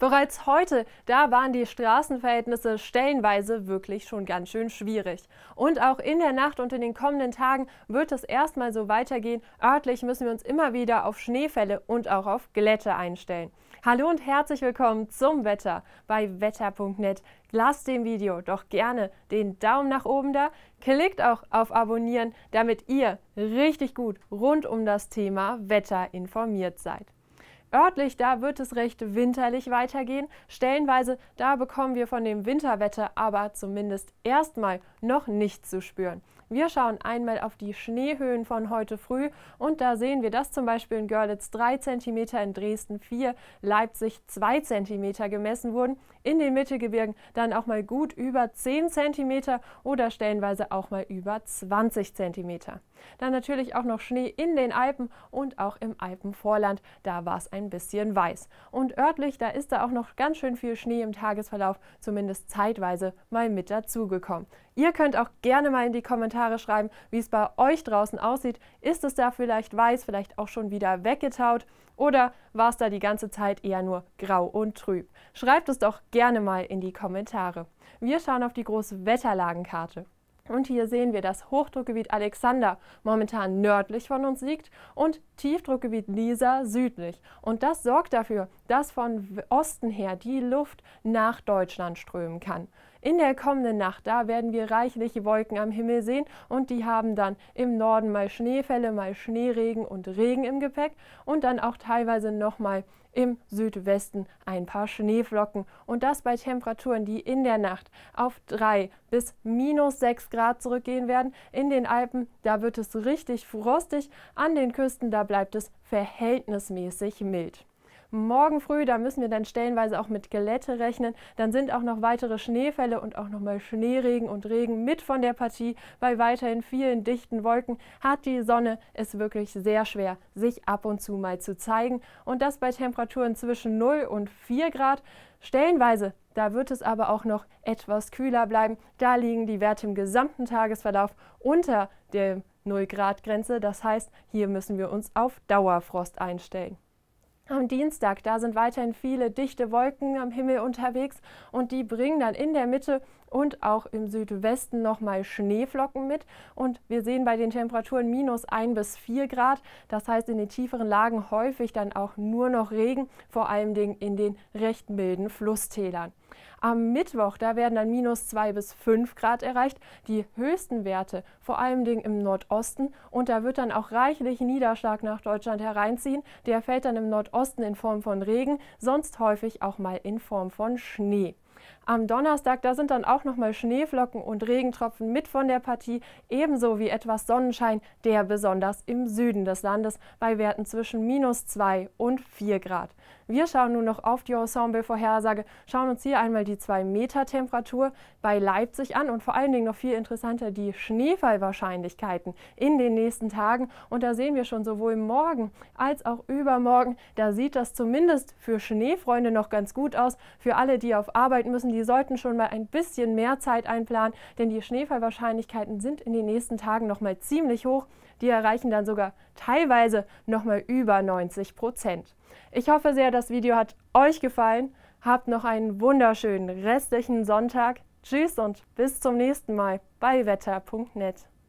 Bereits heute, da waren die Straßenverhältnisse stellenweise wirklich schon ganz schön schwierig. Und auch in der Nacht und in den kommenden Tagen wird es erstmal so weitergehen. Örtlich müssen wir uns immer wieder auf Schneefälle und auch auf Glätte einstellen. Hallo und herzlich willkommen zum Wetter bei wetter.net. Lasst dem Video doch gerne den Daumen nach oben da, klickt auch auf Abonnieren, damit ihr richtig gut rund um das Thema Wetter informiert seid. Örtlich, da wird es recht winterlich weitergehen. Stellenweise, da bekommen wir von dem Winterwetter aber zumindest erstmal noch nichts zu spüren. Wir schauen einmal auf die Schneehöhen von heute früh und da sehen wir, dass zum Beispiel in Görlitz 3 cm, in Dresden 4, Leipzig 2 cm gemessen wurden, in den Mittelgebirgen dann auch mal gut über 10 cm oder stellenweise auch mal über 20 cm. Dann natürlich auch noch Schnee in den Alpen und auch im Alpenvorland, da war es ein ein bisschen weiß. Und örtlich, da ist da auch noch ganz schön viel Schnee im Tagesverlauf, zumindest zeitweise mal mit dazugekommen. Ihr könnt auch gerne mal in die Kommentare schreiben, wie es bei euch draußen aussieht. Ist es da vielleicht weiß, vielleicht auch schon wieder weggetaut? Oder war es da die ganze Zeit eher nur grau und trüb? Schreibt es doch gerne mal in die Kommentare. Wir schauen auf die große Wetterlagenkarte. Und hier sehen wir, dass Hochdruckgebiet Alexander momentan nördlich von uns liegt und Tiefdruckgebiet Lisa südlich. Und das sorgt dafür, dass von Osten her die Luft nach Deutschland strömen kann. In der kommenden Nacht, da werden wir reichliche Wolken am Himmel sehen und die haben dann im Norden mal Schneefälle, mal Schneeregen und Regen im Gepäck und dann auch teilweise nochmal im Südwesten ein paar Schneeflocken und das bei Temperaturen, die in der Nacht auf 3 bis minus 6 Grad zurückgehen werden. In den Alpen, da wird es richtig frostig, an den Küsten, da bleibt es verhältnismäßig mild. Morgen früh, da müssen wir dann stellenweise auch mit Gelette rechnen. Dann sind auch noch weitere Schneefälle und auch nochmal Schneeregen und Regen mit von der Partie. Bei weiterhin vielen dichten Wolken hat die Sonne es wirklich sehr schwer, sich ab und zu mal zu zeigen. Und das bei Temperaturen zwischen 0 und 4 Grad. Stellenweise, da wird es aber auch noch etwas kühler bleiben. Da liegen die Werte im gesamten Tagesverlauf unter der 0-Grad-Grenze. Das heißt, hier müssen wir uns auf Dauerfrost einstellen. Am Dienstag, da sind weiterhin viele dichte Wolken am Himmel unterwegs und die bringen dann in der Mitte und auch im Südwesten nochmal Schneeflocken mit. Und wir sehen bei den Temperaturen minus 1 bis 4 Grad. Das heißt, in den tieferen Lagen häufig dann auch nur noch Regen, vor allen Dingen in den recht milden Flusstälern. Am Mittwoch, da werden dann minus 2 bis 5 Grad erreicht, die höchsten Werte, vor allem im Nordosten. Und da wird dann auch reichlich Niederschlag nach Deutschland hereinziehen. Der fällt dann im Nordosten in Form von Regen, sonst häufig auch mal in Form von Schnee. Am Donnerstag, da sind dann auch nochmal Schneeflocken und Regentropfen mit von der Partie, ebenso wie etwas Sonnenschein, der besonders im Süden des Landes bei Werten zwischen minus 2 und 4 Grad. Wir schauen nun noch auf die Ensemble-Vorhersage, schauen uns hier einmal die 2-Meter-Temperatur bei Leipzig an und vor allen Dingen noch viel interessanter die Schneefallwahrscheinlichkeiten in den nächsten Tagen. Und da sehen wir schon sowohl morgen als auch übermorgen, da sieht das zumindest für Schneefreunde noch ganz gut aus. Für alle, die auf Arbeit müssen, die sollten schon mal ein bisschen mehr Zeit einplanen, denn die Schneefallwahrscheinlichkeiten sind in den nächsten Tagen noch mal ziemlich hoch. Die erreichen dann sogar teilweise noch mal über 90 Prozent. Ich hoffe sehr, das Video hat euch gefallen. Habt noch einen wunderschönen restlichen Sonntag. Tschüss und bis zum nächsten Mal bei wetter.net.